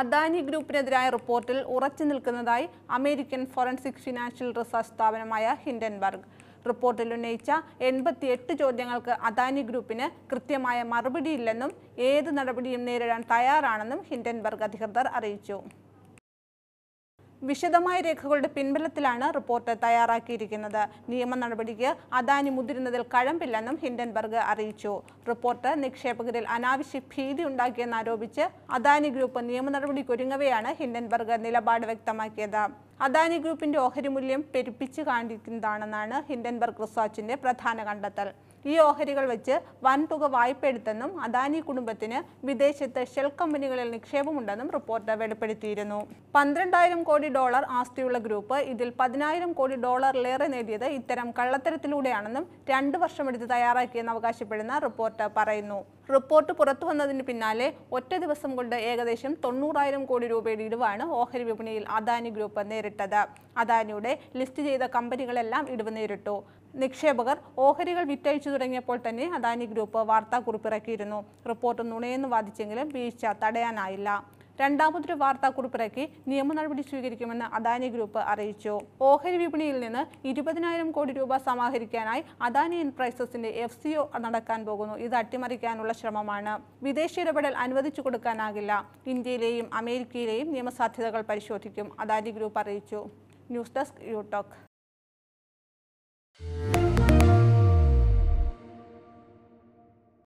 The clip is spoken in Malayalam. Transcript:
അദാനി ഗ്രൂപ്പിനെതിരായ റിപ്പോർട്ടിൽ ഉറച്ചു നിൽക്കുന്നതായി അമേരിക്കൻ ഫോറൻസിക് ഫിനാൻഷ്യൽ റിസർച്ച് സ്ഥാപനമായ ഹിൻഡൻബർഗ് റിപ്പോർട്ടിൽ ഉന്നയിച്ച എൺപത്തിയെട്ട് ചോദ്യങ്ങൾക്ക് അദാനി ഗ്രൂപ്പിന് കൃത്യമായ മറുപടിയില്ലെന്നും ഏത് നടപടിയും നേരിടാൻ തയ്യാറാണെന്നും ഹിൻഡൻബർഗ് അധികൃതർ അറിയിച്ചു വിശദമായ രേഖകളുടെ പിൻബലത്തിലാണ് റിപ്പോർട്ട് തയ്യാറാക്കിയിരിക്കുന്നത് നിയമ നടപടിക്ക് അദാനി മുതിരുന്നതിൽ കഴമ്പില്ലെന്നും ഹിൻഡൻബർഗ് അറിയിച്ചു റിപ്പോർട്ട് നിക്ഷേപകരിൽ അനാവശ്യ ഭീതി ഉണ്ടാക്കിയെന്നാരോപിച്ച് അദാനി ഗ്രൂപ്പ് നിയമ നടപടിക്കൊരുങ്ങവെയാണ് ഹിൻഡൻബർഗ് നിലപാട് വ്യക്തമാക്കിയത് അദാനി ഗ്രൂപ്പിന്റെ ഓഹരി മൂല്യം പെരുപ്പിച്ച് കാണിക്കുന്നതാണെന്നാണ് ഹിൻഡൻബർഗ് റിസർച്ചിന്റെ പ്രധാന കണ്ടെത്തൽ ഈ ഓഹരികൾ വെച്ച് വൻതുക വായ്പ എടുത്തെന്നും അദാനി കുടുംബത്തിന് വിദേശത്ത് ഷെൽ കമ്പനികളിൽ നിക്ഷേപമുണ്ടെന്നും റിപ്പോർട്ട് വെളിപ്പെടുത്തിയിരുന്നു പന്ത്രണ്ടായിരം കോടി ഡോളർ ആസ്തിയുള്ള ഗ്രൂപ്പ് ഇതിൽ പതിനായിരം കോടി ഡോളറിലേറെ നേടിയത് ഇത്തരം കള്ളത്തരത്തിലൂടെയാണെന്നും രണ്ട് വർഷമെടുത്ത് തയ്യാറാക്കിയെന്ന് അവകാശപ്പെടുന്ന റിപ്പോർട്ട് പറയുന്നു റിപ്പോർട്ട് പുറത്തു വന്നതിന് പിന്നാലെ ഒറ്റ ദിവസം കൊണ്ട് ഏകദേശം തൊണ്ണൂറായിരം കോടി രൂപയുടെ ഇടിവാണ് ഓഹരി വിപണിയിൽ അദാനി ഗ്രൂപ്പ് നേരിട്ടത് അദാനിയുടെ ലിസ്റ്റ് ചെയ്ത കമ്പനികളെല്ലാം ഇടിവ് നേരിട്ടു നിക്ഷേപകർ ഓഹരികൾ വിറ്റഴിച്ചു തുടങ്ങിയപ്പോൾ തന്നെ അദാനി ഗ്രൂപ്പ് വാർത്താക്കുറിപ്പിറക്കിയിരുന്നു റിപ്പോർട്ട് നുണയെന്ന് വാദിച്ചെങ്കിലും വീഴ്ച തടയാനായില്ല രണ്ടാമതൊരു വാർത്താക്കുറിപ്പിറക്കി നിയമ നടപടി സ്വീകരിക്കുമെന്ന് അദാനി ഗ്രൂപ്പ് അറിയിച്ചു ഓഹരി വിപണിയിൽ നിന്ന് ഇരുപതിനായിരം കോടി രൂപ സമാഹരിക്കാനായി അദാനി എന്റർപ്രൈസസിന്റെ എഫ് സിഒ നടക്കാൻ പോകുന്നു ഇത് അട്ടിമറിക്കാനുള്ള ശ്രമമാണ് വിദേശ ഇടപെടൽ അനുവദിച്ചു കൊടുക്കാനാകില്ല ഇന്ത്യയിലെയും അമേരിക്കയിലെയും നിയമസാധ്യതകൾ പരിശോധിക്കും അദാനി ഗ്രൂപ്പ് അറിയിച്ചു ന്യൂസ് ഡെസ്ക് യൂടോക്ക്